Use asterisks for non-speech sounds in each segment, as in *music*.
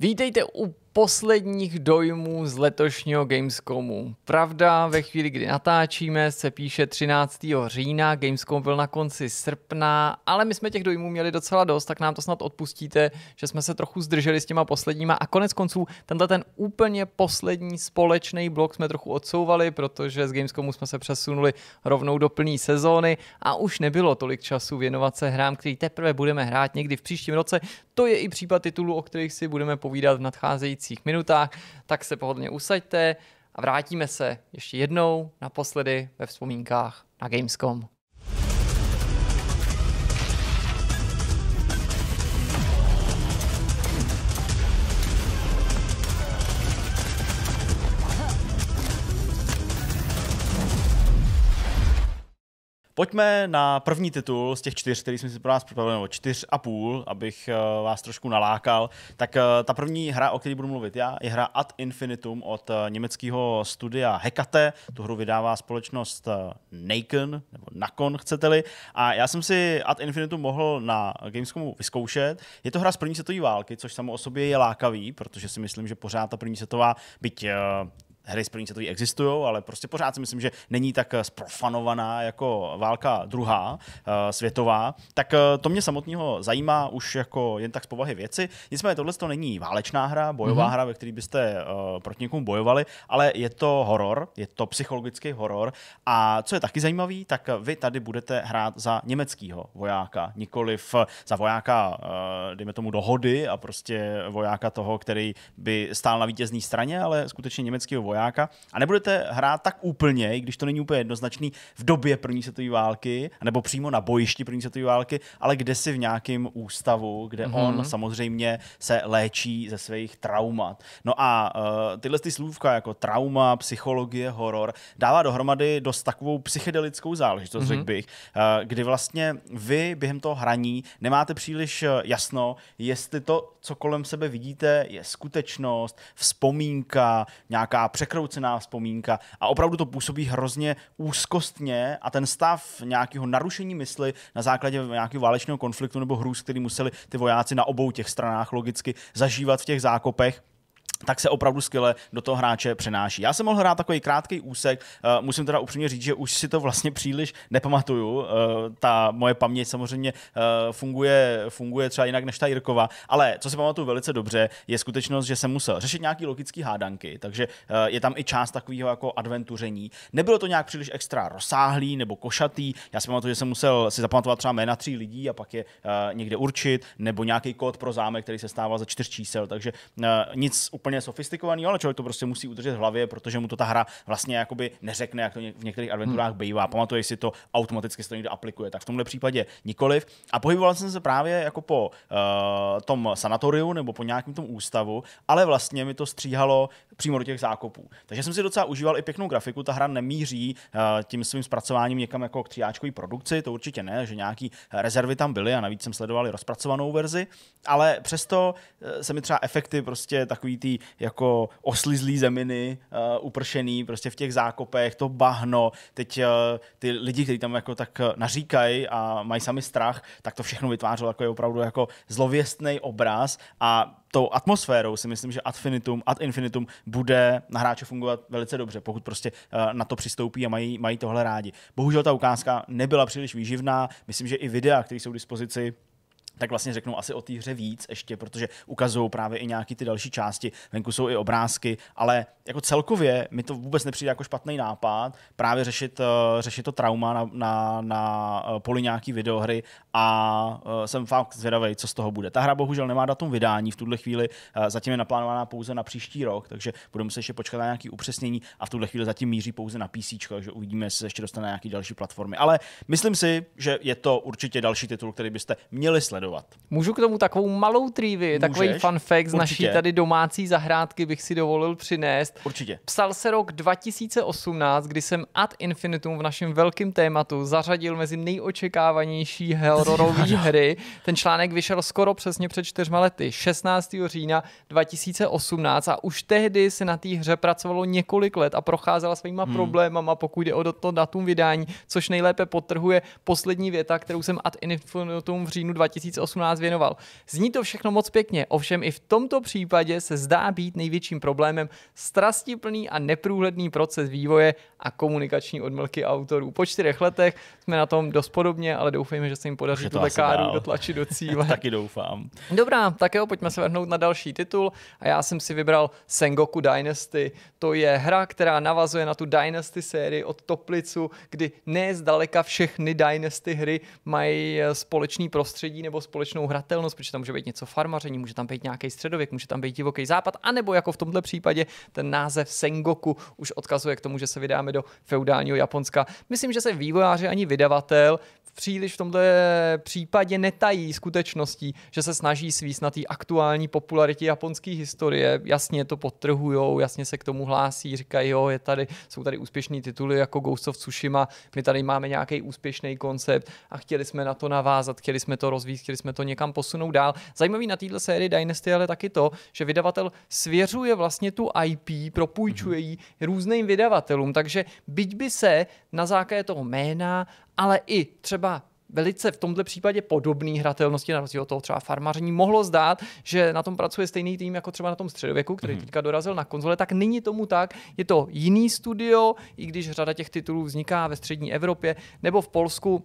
Vítejte u posledních dojmů z letošního Gamescomu. Pravda, ve chvíli, kdy natáčíme, se píše 13. října, Gamescom byl na konci srpna, ale my jsme těch dojmů měli docela dost, tak nám to snad odpustíte, že jsme se trochu zdrželi s těma posledníma a konec konců tenhle ten úplně poslední společný blok jsme trochu odsouvali, protože z Gamescomu jsme se přesunuli rovnou do plné sezóny a už nebylo tolik času věnovat se hrám, který teprve budeme hrát někdy v příštím roce. To je i případ titulů, o kterých si budeme povídat v nadcházející následujících minutách, tak se pohodlně usaďte a vrátíme se ještě jednou naposledy ve vzpomínkách na Gamescom. Pojďme na první titul z těch čtyř, který jsme si pro vás připravili, nebo čtyř a půl, abych eh, vás trošku nalákal. Tak eh, ta první hra, o které budu mluvit já, je hra Ad Infinitum od eh, německého studia Hekate. Tu hru vydává společnost Naken, nebo Nakon, chcete-li. A já jsem si Ad Infinitum mohl na Gamescomu vyzkoušet. Je to hra z první světové války, což samo o sobě je lákavý, protože si myslím, že pořád ta první světová, byť hry z první světové existují, ale prostě pořád si myslím, že není tak eh, sprofanovaná jako válka druhá eh, světová, tak eh, to mě samotného zajímá už jako jen tak z povahy věci. Nicméně tohle to není válečná hra, bojová mm-hmm. hra, ve které byste uh, proti někomu bojovali, ale je to horor, je to psychologický horor a co je taky zajímavý, tak vy tady budete hrát za německého vojáka, nikoliv za vojáka, uh, dejme tomu dohody a prostě vojáka toho, který by stál na vítězné straně, ale skutečně německého vojáka a nebudete hrát tak úplně, i když to není úplně jednoznačný, v době první světové války, nebo přímo na bojišti první světové války, ale kde si v nějakém ústavu, kde mm-hmm. on samozřejmě se léčí ze svých traumat. No a uh, tyhle ty slůvka jako trauma, psychologie, horor dává dohromady dost takovou psychedelickou záležitost, mm-hmm. řekl mhm. bych, uh, kdy vlastně vy během toho hraní nemáte příliš eh, jasno, jestli to, co kolem sebe vidíte, je skutečnost, vzpomínka, nějaká překroucená vzpomínka a opravdu to působí hrozně úzkostně a ten stav nějakého narušení mysli na základě nějakého válečného konfliktu nebo hrůz, který museli ty vojáci na obou těch stranách logicky zažívat v těch zákopech, tak se opravdu skvěle do toho hráče přenáší. Já jsem mohl hrát takový krátký úsek, eh, musím teda upřímně říct, že už si to vlastně příliš nepamatuju. Eh, ta moje paměť samozřejmě eh, funguje, funguje třeba jinak než ta Jirkova, ale co si pamatuju velice dobře, je skutečnost, že jsem musel řešit nějaký logický hádanky, takže je tam i část takového jako adventuření. Nebylo to nějak příliš extra rozsáhlý nebo košatý. Já si pamatuju, že jsem musel si zapamatovat třeba jména tří lidí a pak je někde určit, nebo nějaký kód pro zámek, který se stává za čtyř čísel, takže nic úplně úplně sofistikovaný, ale člověk to prostě musí udržet v hlavě, protože mu to ta hra vlastně jakoby neřekne, jak to v některých adventurách hmm. bývá. Pamatuje si to automaticky, se někdo aplikuje. Tak v tomhle případě nikoliv. A pohyboval jsem se právě jako po uh, tom sanatoriu nebo po nějakém tom ústavu, ale vlastně mi to stříhalo přímo do těch zákopů. Takže jsem si docela užíval i pěknou grafiku. Ta hra nemíří uh, tím svým zpracováním někam jako k tříáčkový produkci, to určitě ne, že nějaký eh, rezervy tam byly a navíc jsem sledoval i rozpracovanou verzi, ale přesto se mi třeba efekty prostě takový ty jako oslizlý zeminy, uh, upršený prostě v těch zákopech, to bahno, teď uh, ty lidi, kteří tam jako tak eh, naříkají a mají sami strach, tak to všechno vytvářelo jako je opravdu jako zlověstný obraz a tou atmosférou si myslím, že Ad finitum Ad Infinitum bude na hráče fungovat velice dobře, pokud prostě na to přistoupí a mají, mají tohle rádi. Bohužel ta ukázka nebyla příliš výživná, myslím, že i videa, které jsou k dispozici, tak vlastně řeknou asi o té hře víc ještě, protože ukazují právě i nějaké ty další části. Venku jsou i obrázky, ale jako celkově mi to vůbec nepřijde jako špatný nápad právě řešit, eh, řešit to trauma na, na, na eh, poli nějaký videohry a eh, jsem fakt zvědavý, co z toho bude. Ta hra bohužel nemá datum vydání v tuhle chvíli, zatím je naplánovaná pouze na příští rok, takže budeme muset ještě počkat na nějaké upřesnění a v tuhle chvíli zatím míří pouze na PC, takže uvidíme, jestli se ještě dostane na nějaké další platformy. Ale myslím si, že je to určitě další titul, který byste měli sledovat sledovat. Můžu k tomu takovou malou trívy, takový fun fact z naší tady domácí zahrádky bych si dovolil přinést. Určitě. Psal se rok 2018, kdy jsem Ad Infinitum v našem velkém tématu zařadil mezi nejočekávanější hororové *laughs* hry. Ten článek vyšel skoro přesně před čtyřma lety, 16. října 2018 a už tehdy se na té hře pracovalo několik let a procházela svýma hmm. problémama, pokud jde o to datum vydání, což nejlépe potrhuje poslední věta, kterou jsem Ad Infinitum v říjnu 2018 2018 věnoval. Zní to všechno moc pěkně, ovšem i v tomto případě se zdá být největším problémem strastiplný a neprůhledný proces vývoje a komunikační odmlky autorů. Po čtyřech letech jsme na tom dost podobně, ale doufejme, že se jim podaří tu káru dotlačit do *laughs* cíle. Taky doufám. Dobrá, tak jo, pojďme se vrhnout na další titul a já jsem si vybral Sengoku Dynasty. To je hra, která navazuje na tu Dynasty sérii od Toplicu, kdy ne zdaleka všechny Dynasty hry mají eh, společný prostředí nebo o společnou hratelnost, protože tam může být něco farmaření, může tam být nějaký středověk, může tam být divoký západ, anebo jako v tomto případě ten název Sengoku už odkazuje k tomu, že se vydáme do feudálního Japonska. Myslím, že se vývojáři ani vydavatel příliš v tomto případě netají skutečností, že se snaží svíst na té aktuální popularitě japonské historie. Jasně to potrhují, jasně se k tomu hlásí, říkají, jo, je tady, jsou tady úspěšní tituly jako Ghost of Tsushima, my tady máme nějaký úspěšný koncept a chtěli jsme na to navázat, chtěli jsme to rozvíjet, chtěli jsme to někam posunout dál. Zajímavý na této sérii Dynasty ale taky to, že vydavatel svěřuje vlastně tu IP, propůjčuje mhm. ji různým vydavatelům, takže byť by se na základě toho jména ale i třeba velice v tomto případě podobný hratelnosti, na rozdíl od toho třeba farmaření, mohlo zdát, že na tom pracuje stejný tým jako třeba na tom středověku, který mm-hmm. teďka dorazil na konzole, tak není tomu tak. Je to jiný studio, i když řada těch titulů vzniká ve střední Evropě nebo v Polsku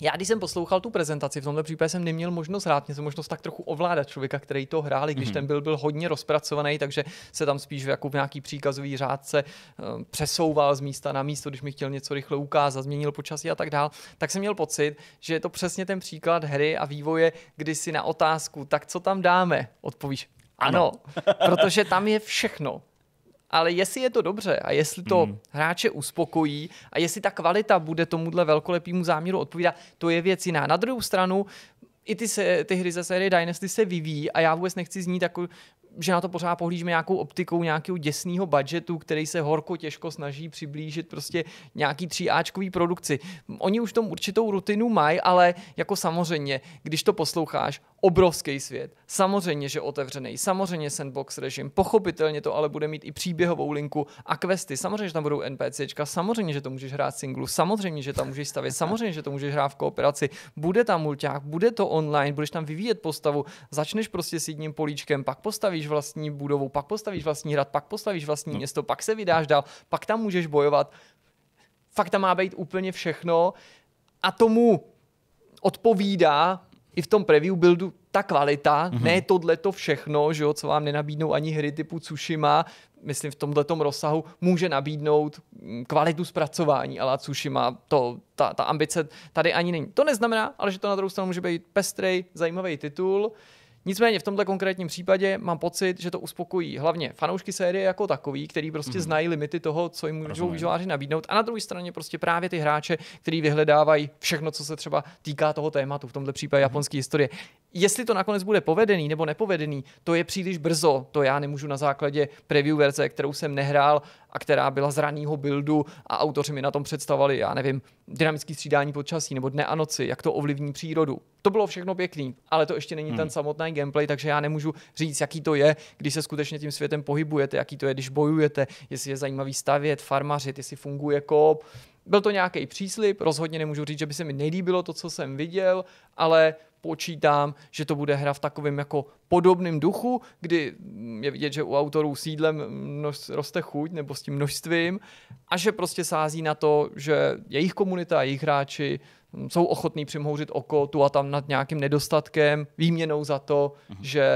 já když jsem poslouchal tu prezentaci, v tomto případě jsem neměl možnost hrát, mě jsem možnost tak trochu ovládat člověka, který to hráli, když mm-hmm. ten byl, byl hodně rozpracovaný, takže se tam spíš jako v nějaký příkazový řádce uh, přesouval z místa na místo, když mi chtěl něco rychle ukázat, změnil počasí a tak dál, tak jsem měl pocit, že je to přesně ten příklad hry a vývoje, kdy si na otázku, tak co tam dáme, odpovíš ano, ano. protože tam je všechno ale jestli je to dobře a jestli to hmm. hráče uspokojí a jestli ta kvalita bude tomuhle velkolepému záměru odpovídat, to je věc jiná. Na druhou stranu, i ty, se, ty hry ze série Dynasty se vyvíjí a já vůbec nechci znít jako, že na to pořád pohlížíme nějakou optikou nějakého děsného budgetu, který se horko těžko snaží přiblížit prostě nějaký tříáčkový produkci. Oni už tom určitou rutinu mají, ale jako samozřejmě, když to posloucháš, obrovský svět. Samozřejmě, že otevřený, samozřejmě sandbox režim, pochopitelně to ale bude mít i příběhovou linku a questy, samozřejmě, že tam budou NPCčka, samozřejmě, že to můžeš hrát singlu, samozřejmě, že tam můžeš stavět, samozřejmě, že to můžeš hrát v kooperaci, bude tam mulťák, bude to online, budeš tam vyvíjet postavu, začneš prostě s jedním políčkem, pak postavíš postavíš vlastní budovu, pak postavíš vlastní hrad, pak postavíš vlastní no. město, pak se vydáš dál, pak tam můžeš bojovat. Fakt tam má být úplně všechno a tomu odpovídá i v tom preview buildu ta kvalita, mm-hmm. ne tohle to všechno, že jo, co vám nenabídnou ani hry typu Tsushima, myslím v tom rozsahu, může nabídnout kvalitu zpracování ale Tsushima, to, ta, ta ambice tady ani není. To neznamená, ale že to na druhou stranu může být pestrej, zajímavý titul, uh, Nicméně v tomto konkrétním případě mám pocit, že to uspokojí hlavně fanoušky série jako takový, který prostě mm-hmm. znají limity toho, co jim můžou výžováři nabídnout. A na druhé straně prostě právě ty hráče, kteří vyhledávají všechno, co se třeba týká toho tématu, v tomto případě mm-hmm. japonské historie. Jestli to nakonec bude povedený nebo nepovedený, to je příliš brzo. To já nemůžu na základě preview verze, kterou jsem nehrál a která byla z raného buildu a autoři mi na tom představovali, já nevím, dynamické střídání počasí nebo dne a noci, jak to ovlivní přírodu. To bylo všechno pěkný, ale to ještě není hmm. ten samotný gameplay, takže já nemůžu říct, jaký to je, když se skutečně tím světem pohybujete, jaký to je, když bojujete, jestli je zajímavý stavět, farmařit, jestli funguje kop, byl to nějaký příslip, rozhodně nemůžu říct, že by se mi nelíbilo to, co jsem viděl, ale počítám, že to bude hra v takovém jako podobném duchu, kdy je vidět, že u autorů sídlem množ, roste chuť nebo s tím množstvím a že prostě sází na to, že jejich komunita, jejich hráči jsou ochotní přimhouřit oko tu a tam nad nějakým nedostatkem, výměnou za to, mhm. že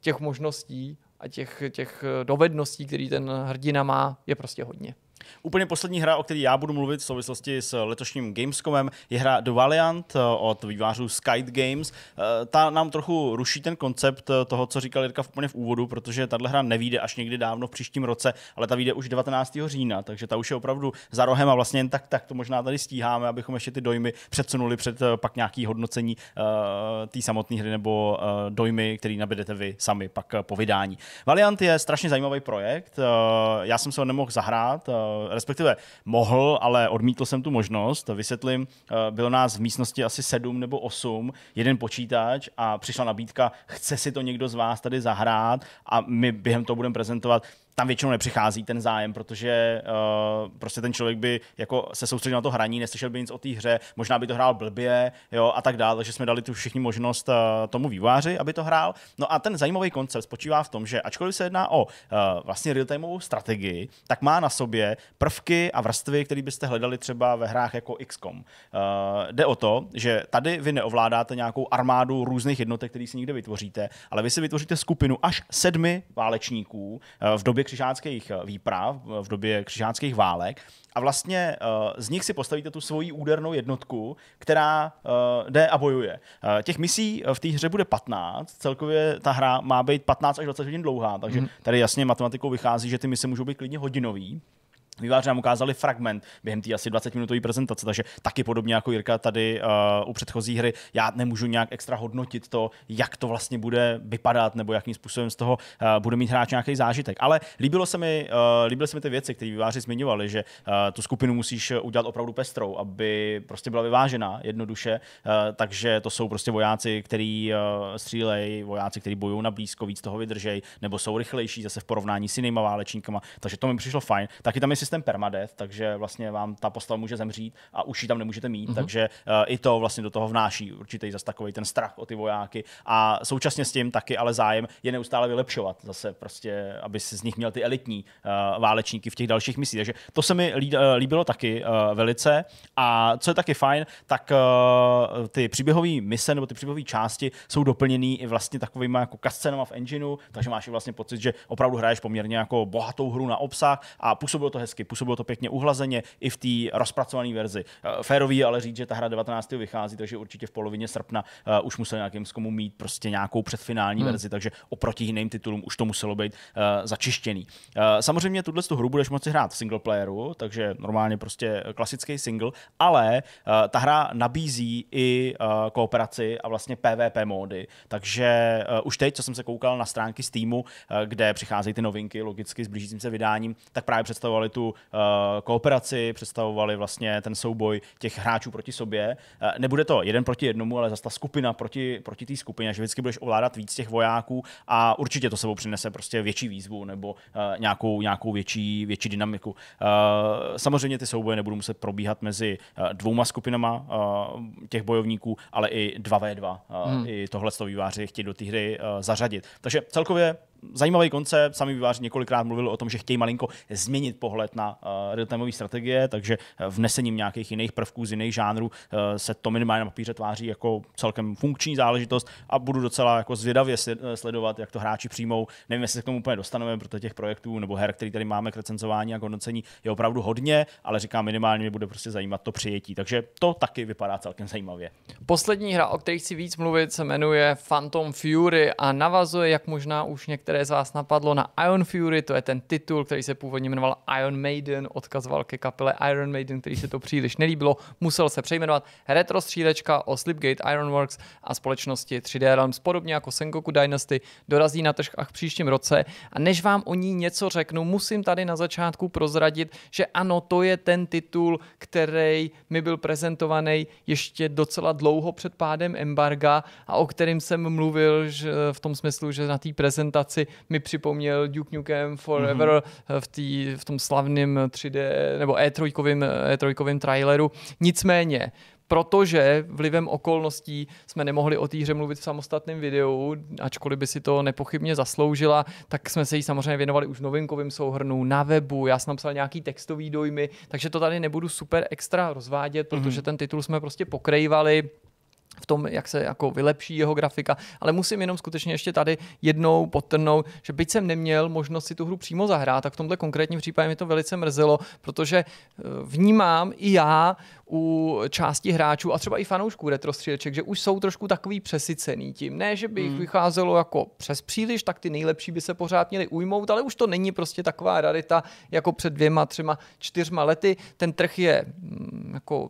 těch možností a těch, těch dovedností, které ten hrdina má, je prostě hodně. Úplně poslední hra, o které já budu mluvit v souvislosti s letošním Gamescomem, je hra The Valiant eh, od vývářů Skype Games. Eh, ta nám trochu ruší ten koncept eh, toho, co říkal Jirka v úplně v úvodu, protože tahle hra nevíde až někdy dávno v příštím roce, ale ta vyjde už 19. října, takže ta už je opravdu za rohem a vlastně jen tak, tak to možná tady stíháme, abychom ještě ty dojmy předsunuli před pak nějaký hodnocení té samotné hry nebo dojmy, které nabedete vy sami pak po vydání. Valiant je strašně zajímavý projekt, já jsem se ho nemohl zahrát, Eh, respektive mohl, ale odmítl jsem tu možnost. Vysvětlím, eh, bylo nás v místnosti asi sedm nebo osm, jeden počítač a přišla nabídka, chce si to někdo z vás tady zahrát a my během toho budeme prezentovat tam většinou nepřichází ten zájem, protože uh, prostě ten člověk by jako se soustředil na to hraní, neslyšel by nic o té hře, možná by to hrál blbě jo, a tak dále, takže jsme dali tu všichni možnost uh, tomu výváři, aby to hrál. No a ten zajímavý koncept spočívá v tom, že ačkoliv se jedná o uh, vlastně real-timeovou strategii, tak má na sobě prvky a vrstvy, které byste hledali třeba ve hrách jako XCOM. Uh, jde o to, že tady vy neovládáte nějakou armádu různých jednotek, které si někde vytvoříte, ale vy si vytvoříte skupinu až sedmi válečníků uh, v době, křižáckých eh, výprav, eh, v době křižáckých válek. A vlastně eh, z nich si postavíte tu svoji údernou jednotku, která jde a bojuje. Těch misí v té hře bude 15, celkově ta hra má být 15 až 20 hodin dlouhá, takže mhm. tady jasně matematikou vychází, že ty mise můžou být klidně hodinový. Výváři nám ukázali fragment během té asi 20-minutové prezentace, takže taky podobně jako Jirka tady uh, u předchozí hry, já nemůžu nějak extra hodnotit to, jak to vlastně bude vypadat nebo jakým způsobem z toho uh, bude mít hráč nějaký zážitek. Ale líbilo se mi, uh, líbily se mi ty věci, které výváři zmiňovali, že uh, tu skupinu musíš udělat opravdu pestrou, aby prostě byla vyvážená jednoduše, uh, takže to jsou prostě vojáci, který uh, střílejí, vojáci, který bojují na blízko, víc toho vydržej, nebo jsou rychlejší zase v porovnání s jinýma válečníkama, takže to mi přišlo fajn. Taky tam je systém permadeath, takže vlastně vám ta postava může zemřít a už ji tam nemůžete mít, mm-hmm. takže uh, i to vlastně do toho vnáší určitý zase takový ten strach o ty vojáky a současně s tím taky ale zájem je neustále vylepšovat zase prostě, aby si z nich měl ty elitní uh, válečníky v těch dalších misích. Takže to se mi lí, uh, eh, líbilo taky uh, velice a co je taky fajn, tak uh, ty příběhové mise nebo ty příběhové části jsou doplněné i vlastně takovými jako kascenama v engineu, takže máš i vlastně pocit, že opravdu hraješ poměrně jako bohatou hru na obsah a působilo to hezky hezky, působilo to pěkně uhlazeně i v té rozpracované verzi. Eh, férový ale říct, že ta hra 19. vychází, takže určitě v polovině srpna eh, už musel nějakým komu mít prostě nějakou předfinální hmm. verzi, takže oproti jiným titulům už to muselo být eh, začištěný. samozřejmě tuhle hru budeš moci hrát v single playeru, takže normálně prostě klasický single, ale ta hra nabízí i kooperaci a vlastně PvP módy, takže už teď, co jsem se koukal na stránky Steamu, kde přicházejí ty novinky logicky s blížícím se vydáním, tak právě představovali tu tu uh, kooperaci, představovali vlastně ten souboj těch hráčů proti sobě. Uh, nebude to jeden proti jednomu, ale zase ta skupina proti, proti té skupině, že vždycky budeš ovládat víc těch vojáků a určitě to sebou přinese prostě větší výzvu nebo uh, nějakou, nějakou větší, větší dynamiku. Uh, samozřejmě ty souboje nebudou muset probíhat mezi uh, dvouma skupinama uh, těch bojovníků, ale i 2v2. Uh, hmm. I tohle to výváři chtějí do té hry uh, zařadit. Takže celkově zajímavý koncept, sami výváři několikrát mluvili o tom, že chtějí malinko změnit pohled na uh, real-timeové strategie, takže eh, vnesením nějakých jiných prvků z jiných žánrů uh, se to minimálně na papíře tváří jako celkem funkční záležitost a budu docela jako zvědavě sledovat, jak to hráči přijmou. Nevím, jestli se k tomu úplně dostaneme, protože těch projektů nebo her, který tady máme k recenzování a k hodnocení, je opravdu hodně, ale říkám, minimálně mě bude prostě zajímat to přijetí. Takže to taky vypadá celkem zajímavě. Poslední hra, o které chci víc mluvit, se jmenuje Phantom Fury a navazuje, jak možná už některé které z vás napadlo na Iron Fury, to je ten titul, který se původně jmenoval Iron Maiden, odkazoval ke kapele Iron Maiden, který se to příliš nelíbilo, musel se přejmenovat retro střílečka o Slipgate Ironworks a společnosti 3D Realms, podobně jako Sengoku Dynasty, dorazí na trh v příštím roce a než vám o ní něco řeknu, musím tady na začátku prozradit, že ano, to je ten titul, který mi byl prezentovaný ještě docela dlouho před pádem embarga a o kterým jsem mluvil že v tom smyslu, že na té prezentaci si mi připomněl Duke Nukem Forever mm-hmm. v, tý, v tom slavném 3D nebo E3, E3 traileru. Nicméně, protože vlivem okolností jsme nemohli o té hře mluvit v samostatném videu, ačkoliv by si to nepochybně zasloužila, tak jsme se jí samozřejmě věnovali už novinkovým souhrnu na webu, já jsem napsal nějaký textový dojmy, takže to tady nebudu super extra rozvádět, protože mm-hmm. ten titul jsme prostě pokrejvali v tom, jak se jako vylepší jeho grafika, ale musím jenom skutečně ještě tady jednou potrnout, že byť jsem neměl možnost si tu hru přímo zahrát, tak v tomhle konkrétním případě mi to velice mrzelo, protože eh, vnímám i já u části hráčů a třeba i fanoušků retrostříleček, že už jsou trošku takový přesycený tím. Ne, že by jich hmm. vycházelo jako přes příliš, tak ty nejlepší by se pořád měli ujmout, ale už to není prostě taková rarita jako před dvěma, třema, čtyřma lety. Ten trh je mm, jako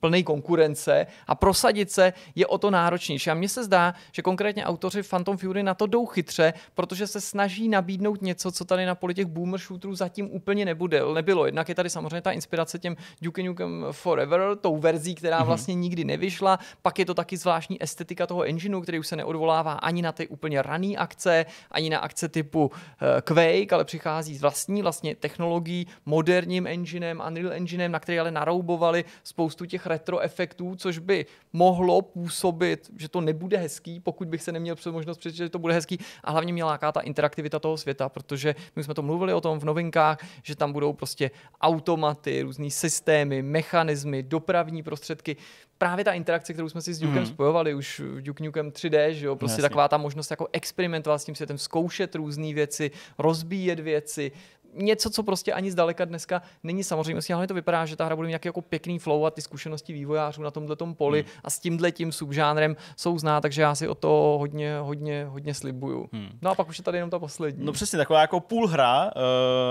plný konkurence a prosadit se je o to náročnější. A mně se zdá, že konkrétně autoři Phantom Fury na to jdou chytře, protože se snaží nabídnout něco, co tady na poli těch boomer shooterů zatím úplně nebude, nebylo. Jednak je tady samozřejmě ta inspirace těm Duke Nukem Forever, tou verzí, která mhm. vlastně nikdy nevyšla. Pak je to taky zvláštní estetika toho engineu, který už se neodvolává ani na ty úplně rané akce, ani na akce typu eh, Quake, ale přichází s vlastní vlastně technologií, moderním enginem, Unreal enginem, na který ale naroubovali spoustu těch retro efektů, což by mohlo působit, že to nebude hezký, pokud bych se neměl možnost přečíst, že to bude hezký. A hlavně mě láká ta interaktivita toho světa, protože my jsme to mluvili o tom v novinkách, že tam budou prostě automaty, různé systémy, mechanismy, dopravní prostředky. Právě ta interakce, kterou jsme si s Dukem mm. spojovali, už Duke Nukem 3D, že jo, prostě Jasně. taková ta možnost jako experimentovat s tím světem, zkoušet různé věci, rozbíjet věci, něco, co prostě ani zdaleka dneska není samozřejmě, ale to vypadá, že ta hra bude mít nějaký jako pěkný flow a ty zkušenosti vývojářů na tomhle poli hmm. a s tímhle tím subžánrem jsou zná, takže já si o to hodně, hodně, hodně slibuju. Hmm. No a pak už je tady jenom ta poslední. No přesně, taková jako půl hra, uh,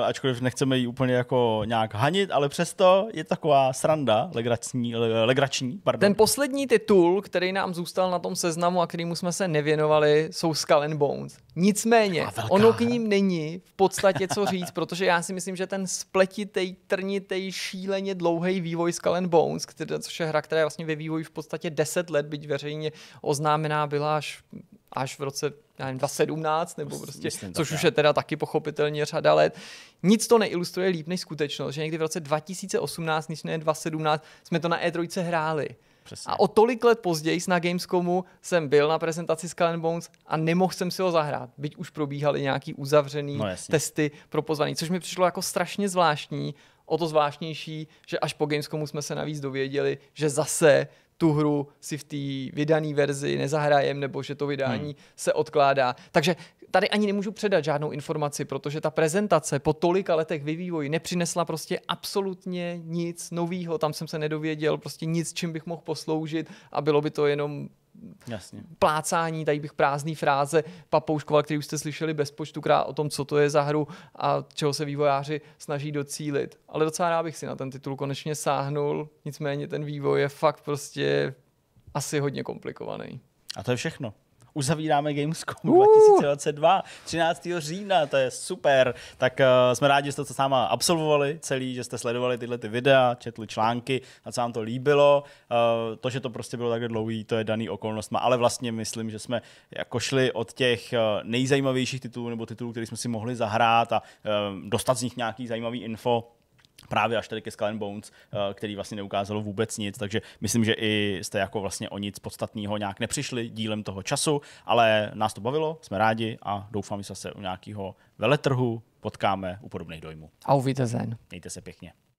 eh, ačkoliv nechceme ji úplně jako nějak hanit, ale přesto je taková sranda, legrační, legrační pardon. Ten poslední titul, který nám zůstal na tom seznamu a kterýmu jsme se nevěnovali, jsou Skull and Bones. Nicméně, ono k ním není v podstatě co říct, *laughs* protože já si myslím, že ten spletitej, trnitej, šíleně dlouhý vývoj Skull and Bones, který, což je hra, která je vlastně ve vývoji v podstatě 10 let, byť veřejně oznámená byla až, až v roce já nevím, 2017, nebo prostě, Myslím, což tak, už je teda taky pochopitelně řada let. Nic to neilustruje líp než skutečnost, že někdy v roce 2018, nic ne 2017, jsme to na E3 hráli. Přesně. A o tolik let později na Gamescomu jsem byl na prezentaci Skull and Bones a nemohl jsem si ho zahrát, byť už probíhaly nějaký uzavřený no, testy pro pozvaný, což mi přišlo jako strašně zvláštní, o to zvláštnější, že až po Gamescomu jsme se navíc dověděli, že zase tu hru si v té vydané verzi nezahrajem, nebo že to vydání hmm. se odkládá. Takže tady ani nemůžu předat žádnou informaci, protože ta prezentace po tolika letech ve vývoji nepřinesla prostě absolutně nic nového. Tam jsem se nedověděl prostě nic, čím bych mohl posloužit a bylo by to jenom Jasně. plácání, tady bych prázdný fráze papouškoval, který už jste slyšeli bezpočtukrát o tom, co to je za hru a čeho se vývojáři snaží docílit. Ale docela rád bych si na ten titul konečně sáhnul, nicméně ten vývoj je fakt prostě asi hodně komplikovaný. A to je všechno uzavíráme Gamescom uh. 2022, 13. října, to je super. Tak uh, jsme rádi, že jste to s náma absolvovali celý, že jste sledovali tyhle ty videa, četli články a co vám to líbilo. Uh, to, že to prostě bylo takhle dlouhý, to je daný okolnostma, ale vlastně myslím, že jsme jako šli od těch eh, nejzajímavějších titulů nebo titulů, které jsme si mohli zahrát a uh, dostat z nich nějaký zajímavý info právě až tady ke Skull and Bones, eh, který vlastně neukázal vůbec nic, takže myslím, že i jste jako vlastně o nic podstatného nějak nepřišli dílem toho času, ale nás to bavilo, jsme rádi a doufám, že se u nějakého veletrhu potkáme u podobných dojmů. A uvidíte zen. Mějte se pěkně.